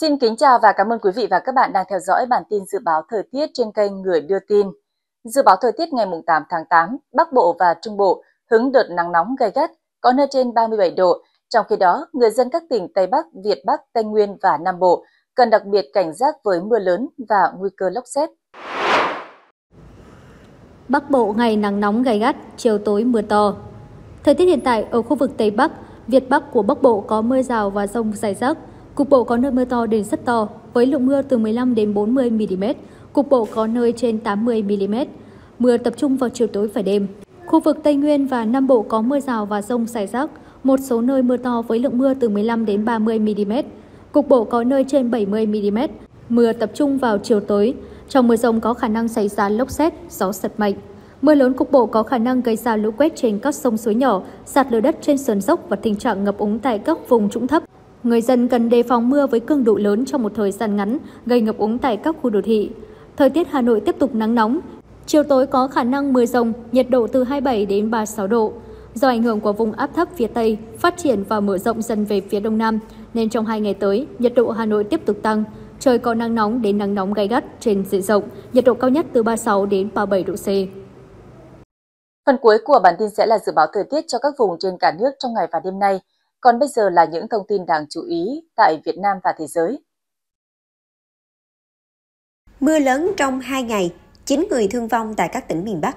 Xin kính chào và cảm ơn quý vị và các bạn đang theo dõi bản tin dự báo thời tiết trên kênh Người Đưa Tin. Dự báo thời tiết ngày 8 tháng 8, Bắc Bộ và Trung Bộ hứng đợt nắng nóng gay gắt, có nơi trên 37 độ. Trong khi đó, người dân các tỉnh Tây Bắc, Việt Bắc, Tây Nguyên và Nam Bộ cần đặc biệt cảnh giác với mưa lớn và nguy cơ lốc xét. Bắc Bộ ngày nắng nóng gay gắt, chiều tối mưa to. Thời tiết hiện tại ở khu vực Tây Bắc, Việt Bắc của Bắc Bộ có mưa rào và rông rải rác, Cục bộ có nơi mưa to đến rất to, với lượng mưa từ 15 đến 40 mm, cục bộ có nơi trên 80 mm. Mưa tập trung vào chiều tối và đêm. Khu vực Tây Nguyên và Nam Bộ có mưa rào và rông rải rác, một số nơi mưa to với lượng mưa từ 15 đến 30 mm, cục bộ có nơi trên 70 mm. Mưa tập trung vào chiều tối, trong mưa rông có khả năng xảy ra lốc xét, gió giật mạnh. Mưa lớn cục bộ có khả năng gây ra lũ quét trên các sông suối nhỏ, sạt lở đất trên sườn dốc và tình trạng ngập úng tại các vùng trũng thấp. Người dân cần đề phòng mưa với cường độ lớn trong một thời gian ngắn, gây ngập úng tại các khu đô thị. Thời tiết Hà Nội tiếp tục nắng nóng. Chiều tối có khả năng mưa rông, nhiệt độ từ 27 đến 36 độ. Do ảnh hưởng của vùng áp thấp phía Tây phát triển và mở rộng dần về phía Đông Nam, nên trong hai ngày tới, nhiệt độ Hà Nội tiếp tục tăng. Trời có nắng nóng đến nắng nóng gay gắt trên diện rộng, nhiệt độ cao nhất từ 36 đến 37 độ C. Phần cuối của bản tin sẽ là dự báo thời tiết cho các vùng trên cả nước trong ngày và đêm nay. Còn bây giờ là những thông tin đáng chú ý tại Việt Nam và thế giới. Mưa lớn trong 2 ngày, 9 người thương vong tại các tỉnh miền Bắc.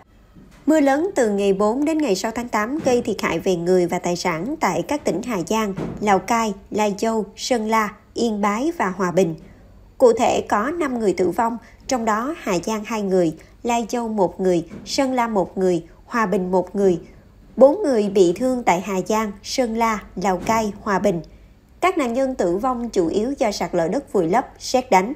Mưa lớn từ ngày 4 đến ngày 6 tháng 8 gây thiệt hại về người và tài sản tại các tỉnh Hà Giang, Lào Cai, Lai Châu, Sơn La, Yên Bái và Hòa Bình. Cụ thể có 5 người tử vong, trong đó Hà Giang 2 người, Lai Châu 1 người, Sơn La 1 người, Hòa Bình 1 người, 4 người bị thương tại Hà Giang, Sơn La, Lào Cai, Hòa Bình. Các nạn nhân tử vong chủ yếu do sạt lở đất vùi lấp, xét đánh.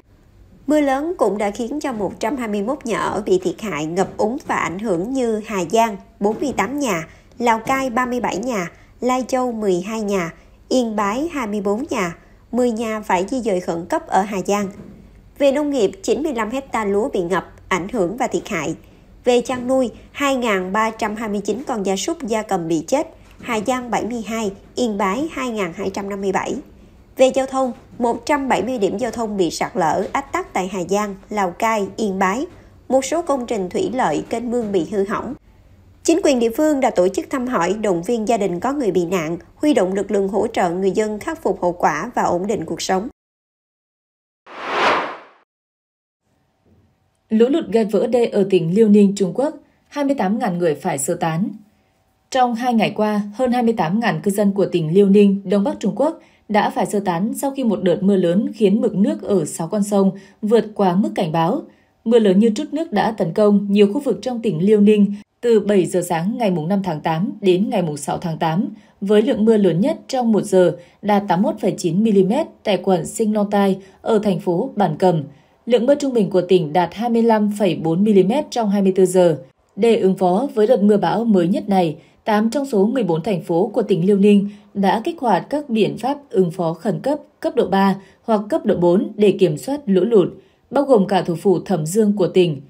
Mưa lớn cũng đã khiến cho 121 nhà ở bị thiệt hại ngập úng và ảnh hưởng như Hà Giang 48 nhà, Lào Cai 37 nhà, Lai Châu 12 nhà, Yên Bái 24 nhà, 10 nhà phải di dời khẩn cấp ở Hà Giang. Về nông nghiệp, 95 hecta lúa bị ngập, ảnh hưởng và thiệt hại – về chăn nuôi, 2.329 con gia súc gia cầm bị chết, Hà Giang 72, Yên Bái 2.257. Về giao thông, 170 điểm giao thông bị sạt lở, ách tắc tại Hà Giang, Lào Cai, Yên Bái. Một số công trình thủy lợi, kênh mương bị hư hỏng. Chính quyền địa phương đã tổ chức thăm hỏi, động viên gia đình có người bị nạn, huy động lực lượng hỗ trợ người dân khắc phục hậu quả và ổn định cuộc sống. Lũ lụt gây vỡ đê ở tỉnh Liêu Ninh, Trung Quốc, 28.000 người phải sơ tán. Trong hai ngày qua, hơn 28.000 cư dân của tỉnh Liêu Ninh, Đông Bắc Trung Quốc đã phải sơ tán sau khi một đợt mưa lớn khiến mực nước ở 6 con sông vượt qua mức cảnh báo. Mưa lớn như trút nước đã tấn công nhiều khu vực trong tỉnh Liêu Ninh từ 7 giờ sáng ngày 5 tháng 8 đến ngày 6 tháng 8, với lượng mưa lớn nhất trong một giờ đạt 81,9 mm tại quận Sinh Long Tai ở thành phố Bản Cầm, lượng mưa trung bình của tỉnh đạt 25,4 mm trong 24 giờ. Để ứng phó với đợt mưa bão mới nhất này, 8 trong số 14 thành phố của tỉnh Liêu Ninh đã kích hoạt các biện pháp ứng phó khẩn cấp cấp độ 3 hoặc cấp độ 4 để kiểm soát lũ lụt, bao gồm cả thủ phủ Thẩm Dương của tỉnh.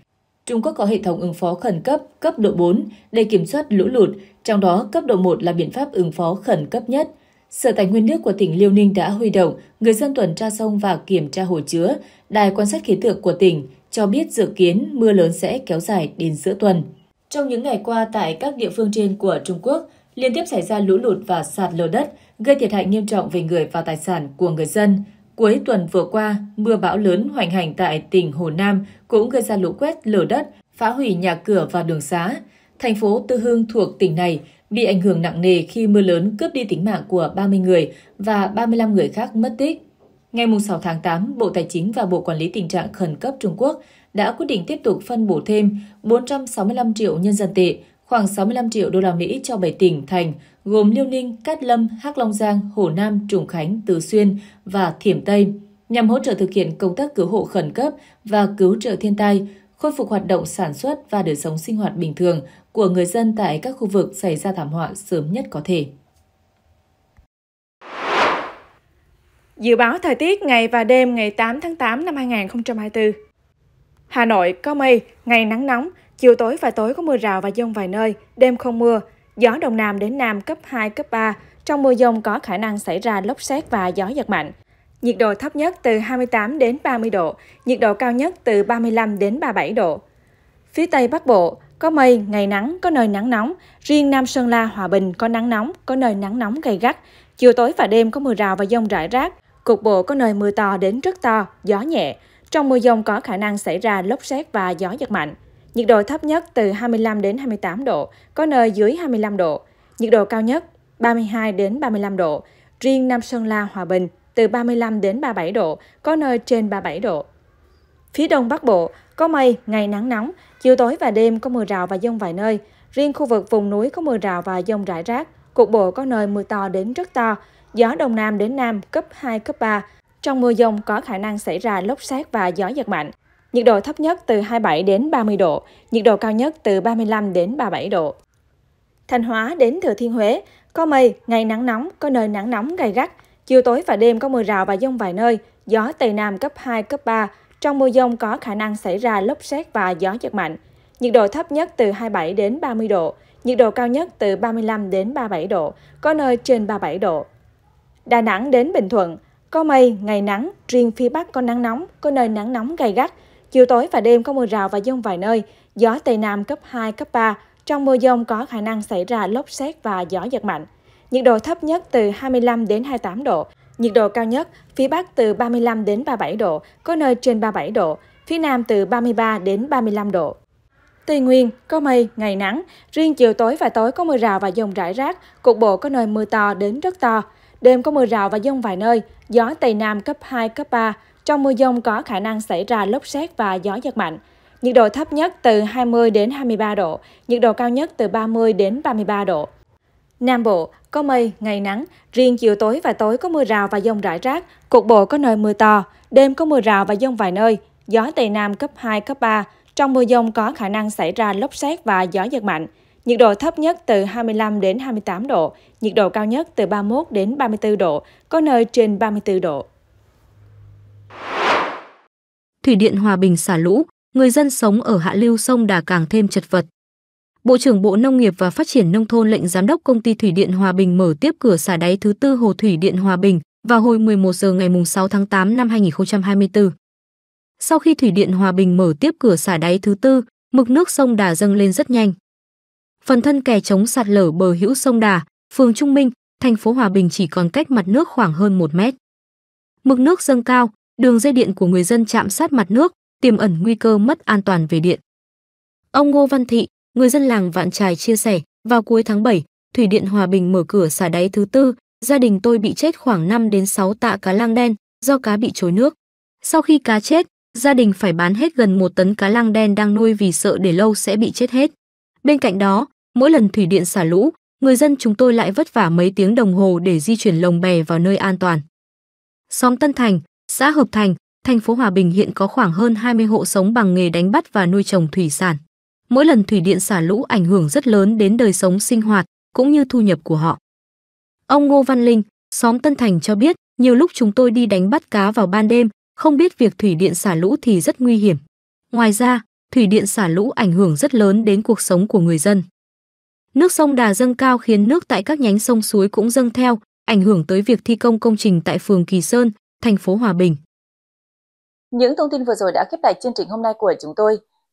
Trung Quốc có hệ thống ứng phó khẩn cấp cấp độ 4 để kiểm soát lũ lụt, trong đó cấp độ 1 là biện pháp ứng phó khẩn cấp nhất – Sở Tài nguyên nước của tỉnh Liêu Ninh đã huy động người dân tuần tra sông và kiểm tra hồ chứa. Đài quan sát khí tượng của tỉnh cho biết dự kiến mưa lớn sẽ kéo dài đến giữa tuần. Trong những ngày qua tại các địa phương trên của Trung Quốc, liên tiếp xảy ra lũ lụt và sạt lở đất, gây thiệt hại nghiêm trọng về người và tài sản của người dân. Cuối tuần vừa qua, mưa bão lớn hoành hành tại tỉnh Hồ Nam cũng gây ra lũ quét, lở đất, phá hủy nhà cửa và đường xá. Thành phố Tư Hương thuộc tỉnh này bị ảnh hưởng nặng nề khi mưa lớn cướp đi tính mạng của 30 người và 35 người khác mất tích. Ngày 6 tháng 8, Bộ Tài chính và Bộ Quản lý Tình trạng Khẩn cấp Trung Quốc đã quyết định tiếp tục phân bổ thêm 465 triệu nhân dân tệ, khoảng 65 triệu đô la Mỹ cho 7 tỉnh, thành gồm Liêu Ninh, Cát Lâm, Hắc Long Giang, Hồ Nam, Trùng Khánh, Từ Xuyên và Thiểm Tây, nhằm hỗ trợ thực hiện công tác cứu hộ khẩn cấp và cứu trợ thiên tai, khôi phục hoạt động sản xuất và đời sống sinh hoạt bình thường của người dân tại các khu vực xảy ra thảm họa sớm nhất có thể. Dự báo thời tiết ngày và đêm ngày 8 tháng 8 năm 2024. Hà Nội có mây, ngày nắng nóng, chiều tối và tối có mưa rào và dông vài nơi, đêm không mưa, gió đông nam đến nam cấp 2, cấp 3. Trong mưa dông có khả năng xảy ra lốc xét và gió giật mạnh. Nhiệt độ thấp nhất từ 28 đến 30 độ, nhiệt độ cao nhất từ 35 đến 37 độ. Phía Tây Bắc Bộ, có mây, ngày nắng, có nơi nắng nóng. Riêng Nam Sơn La, Hòa Bình có nắng nóng, có nơi nắng nóng gay gắt. Chiều tối và đêm có mưa rào và dông rải rác. Cục bộ có nơi mưa to đến rất to, gió nhẹ. Trong mưa dông có khả năng xảy ra lốc xét và gió giật mạnh. Nhiệt độ thấp nhất từ 25 đến 28 độ, có nơi dưới 25 độ. Nhiệt độ cao nhất 32 đến 35 độ. Riêng Nam Sơn La, Hòa Bình từ 35 đến 37 độ, có nơi trên 37 độ. Phía Đông Bắc Bộ, có mây, ngày nắng nóng, chiều tối và đêm có mưa rào và dông vài nơi. Riêng khu vực vùng núi có mưa rào và dông rải rác, cục bộ có nơi mưa to đến rất to, gió đông nam đến nam cấp 2, cấp 3. Trong mưa dông có khả năng xảy ra lốc xét và gió giật mạnh. Nhiệt độ thấp nhất từ 27 đến 30 độ, nhiệt độ cao nhất từ 35 đến 37 độ. Thanh Hóa đến Thừa Thiên Huế, có mây, ngày nắng nóng, có nơi nắng nóng gay gắt. Chiều tối và đêm có mưa rào và dông vài nơi, gió Tây Nam cấp 2, cấp 3, trong mưa dông có khả năng xảy ra lốc xét và gió giật mạnh. Nhiệt độ thấp nhất từ 27 đến 30 độ, nhiệt độ cao nhất từ 35 đến 37 độ, có nơi trên 37 độ. Đà Nẵng đến Bình Thuận, có mây, ngày nắng, riêng phía Bắc có nắng nóng, có nơi nắng nóng gay gắt. Chiều tối và đêm có mưa rào và dông vài nơi, gió Tây Nam cấp 2, cấp 3. Trong mưa dông có khả năng xảy ra lốc xét và gió giật mạnh. Nhiệt độ thấp nhất từ 25 đến 28 độ, Nhiệt độ cao nhất, phía Bắc từ 35 đến 37 độ, có nơi trên 37 độ, phía Nam từ 33 đến 35 độ. Tây Nguyên, có mây, ngày nắng, riêng chiều tối và tối có mưa rào và dông rải rác, cục bộ có nơi mưa to đến rất to. Đêm có mưa rào và dông vài nơi, gió Tây Nam cấp 2, cấp 3. Trong mưa dông có khả năng xảy ra lốc xét và gió giật mạnh. Nhiệt độ thấp nhất từ 20 đến 23 độ, nhiệt độ cao nhất từ 30 đến 33 độ. Nam Bộ có mây, ngày nắng, riêng chiều tối và tối có mưa rào và dông rải rác, cục bộ có nơi mưa to, đêm có mưa rào và dông vài nơi, gió Tây Nam cấp 2, cấp 3. Trong mưa dông có khả năng xảy ra lốc xét và gió giật mạnh. Nhiệt độ thấp nhất từ 25 đến 28 độ, nhiệt độ cao nhất từ 31 đến 34 độ, có nơi trên 34 độ. Thủy điện Hòa Bình xả lũ, người dân sống ở hạ lưu sông Đà càng thêm chật vật, Bộ trưởng Bộ Nông nghiệp và Phát triển Nông thôn lệnh Giám đốc Công ty Thủy điện Hòa Bình mở tiếp cửa xả đáy thứ tư Hồ Thủy điện Hòa Bình vào hồi 11 giờ ngày 6 tháng 8 năm 2024. Sau khi Thủy điện Hòa Bình mở tiếp cửa xả đáy thứ tư, mực nước sông Đà dâng lên rất nhanh. Phần thân kè chống sạt lở bờ hữu sông Đà, phường Trung Minh, thành phố Hòa Bình chỉ còn cách mặt nước khoảng hơn 1 mét. Mực nước dâng cao, đường dây điện của người dân chạm sát mặt nước, tiềm ẩn nguy cơ mất an toàn về điện. Ông Ngô Văn Thị, người dân làng Vạn Trài chia sẻ, vào cuối tháng 7, Thủy điện Hòa Bình mở cửa xả đáy thứ tư, gia đình tôi bị chết khoảng 5 đến 6 tạ cá lang đen do cá bị trôi nước. Sau khi cá chết, gia đình phải bán hết gần một tấn cá lang đen đang nuôi vì sợ để lâu sẽ bị chết hết. Bên cạnh đó, mỗi lần thủy điện xả lũ, người dân chúng tôi lại vất vả mấy tiếng đồng hồ để di chuyển lồng bè vào nơi an toàn. Xóm Tân Thành, xã Hợp Thành, thành phố Hòa Bình hiện có khoảng hơn 20 hộ sống bằng nghề đánh bắt và nuôi trồng thủy sản mỗi lần thủy điện xả lũ ảnh hưởng rất lớn đến đời sống sinh hoạt cũng như thu nhập của họ. Ông Ngô Văn Linh, xóm Tân Thành cho biết, nhiều lúc chúng tôi đi đánh bắt cá vào ban đêm, không biết việc thủy điện xả lũ thì rất nguy hiểm. Ngoài ra, thủy điện xả lũ ảnh hưởng rất lớn đến cuộc sống của người dân. Nước sông Đà dâng cao khiến nước tại các nhánh sông suối cũng dâng theo, ảnh hưởng tới việc thi công công trình tại phường Kỳ Sơn, thành phố Hòa Bình. Những thông tin vừa rồi đã khép lại chương trình hôm nay của chúng tôi.